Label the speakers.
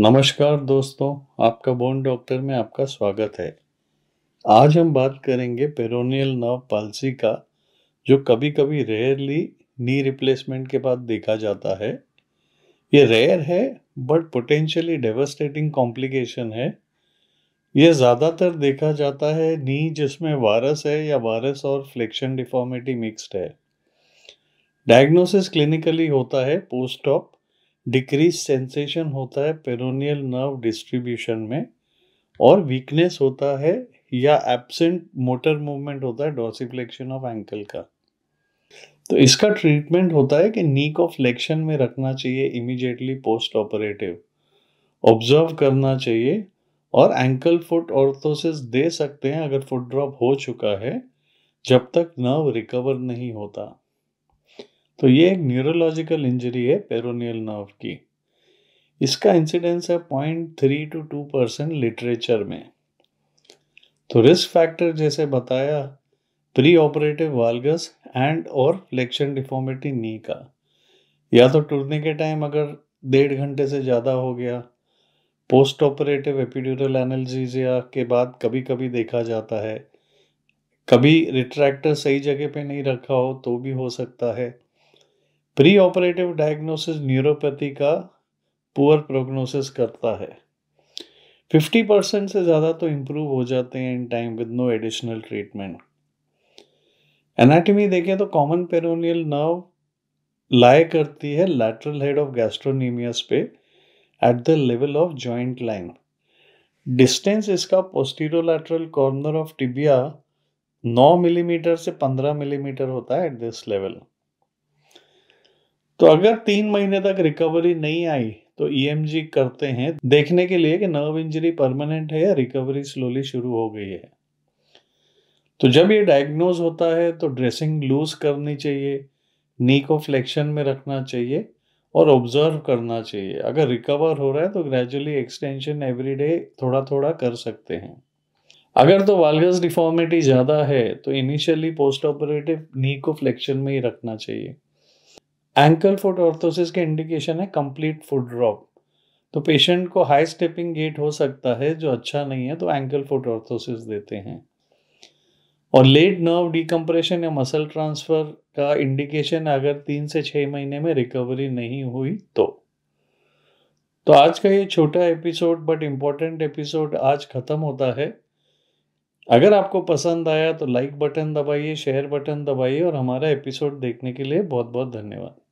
Speaker 1: नमस्कार दोस्तों आपका बोन डॉक्टर में आपका स्वागत है आज हम बात करेंगे पेरोनियल नर्व पालसी का जो कभी कभी रेयरली नी रिप्लेसमेंट के बाद देखा जाता है ये रेयर है बट पोटेंशियली डेवस्टेटिंग कॉम्प्लिकेशन है यह ज़्यादातर देखा जाता है नी जिसमें वायरस है या वायरस और फ्लेक्शन डिफॉर्मिटी मिक्स्ड है डायग्नोसिस क्लिनिकली होता है पोस्ट ऑप डिक्रीज सेंसेशन होता है पेरोनियल नर्व डिस्ट्रीब्यूशन में और वीकनेस होता है या एबसेंट मोटर मूवमेंट होता है डॉसिफ्लेक्शन ऑफ एंकल का तो इसका ट्रीटमेंट होता है कि नी को फ्लेक्शन में रखना चाहिए इमीजिएटली पोस्ट ऑपरेटिव ऑब्जर्व करना चाहिए और एंकल फुट ऑर्थोसिस दे सकते हैं अगर फुट ड्रॉप हो चुका है जब तक नर्व रिकवर नहीं होता तो ये एक न्यूरोलॉजिकल इंजरी है पेरोनियल नर्व की इसका इंसिडेंस है point three two two percent literature में तो रिस्क फैक्टर जैसे बताया प्री ऑपरेटिव वालगस एंड और फ्लेक्शन डिफॉर्मिटी नी का या तो टूटने के टाइम अगर डेढ़ घंटे से ज़्यादा हो गया पोस्ट ऑपरेटिव एपिड्यूरल एनाल्जीजिया के बाद कभी कभी देखा जाता है कभी रिट्रैक्टर सही जगह पे नहीं रखा हो तो भी हो सकता है प्री ऑपरेटिव डायग्नोसिस न्यूरोपैथी का पुअर प्रोग्नोसिस करता है 50 परसेंट से ज़्यादा तो इम्प्रूव हो जाते हैं in time with no additional treatment anatomy देखें तो कॉमन पेरोनियल नर्व लाए करती है लैटरल हेड ऑफ गैस्ट्रोनीमियस पे at the level of joint line distance इसका lateral corner of tibia 9 millimetre mm से 15 मिलीमीटर mm होता है एट दिस लेवल तो अगर तीन महीने तक रिकवरी नहीं आई तो ईएमजी e करते हैं देखने के लिए कि नर्व इंजरी परमानेंट है या रिकवरी स्लोली शुरू हो गई है तो जब ये डायग्नोज होता है तो ड्रेसिंग लूज करनी चाहिए नी को फ्लेक्शन में रखना चाहिए और ऑब्जर्व करना चाहिए अगर रिकवर हो रहा है तो ग्रेजुअली एक्सटेंशन एवरी डे थोड़ा थोड़ा कर सकते हैं अगर तो वालगस डिफॉर्मिटी ज़्यादा है तो इनिशियली पोस्ट ऑपरेटिव नी को फ्लेक्शन में ही रखना चाहिए एंकल फुट ऑर्थोसिस के इंडिकेशन है कंप्लीट फुट ड्रॉप तो पेशेंट को हाई स्टेपिंग गेट हो सकता है जो अच्छा नहीं है तो एंकल फुट ऑर्थोसिस देते हैं और लेट नर्व डिकम्प्रेशन या मसल ट्रांसफ़र का इंडिकेशन अगर तीन से छः महीने में रिकवरी नहीं हुई तो तो आज का ये छोटा एपिसोड बट इम्पॉर्टेंट एपिसोड आज ख़त्म होता है अगर आपको पसंद आया तो लाइक बटन दबाइए शेयर बटन दबाइए और हमारा एपिसोड देखने के लिए बहुत बहुत धन्यवाद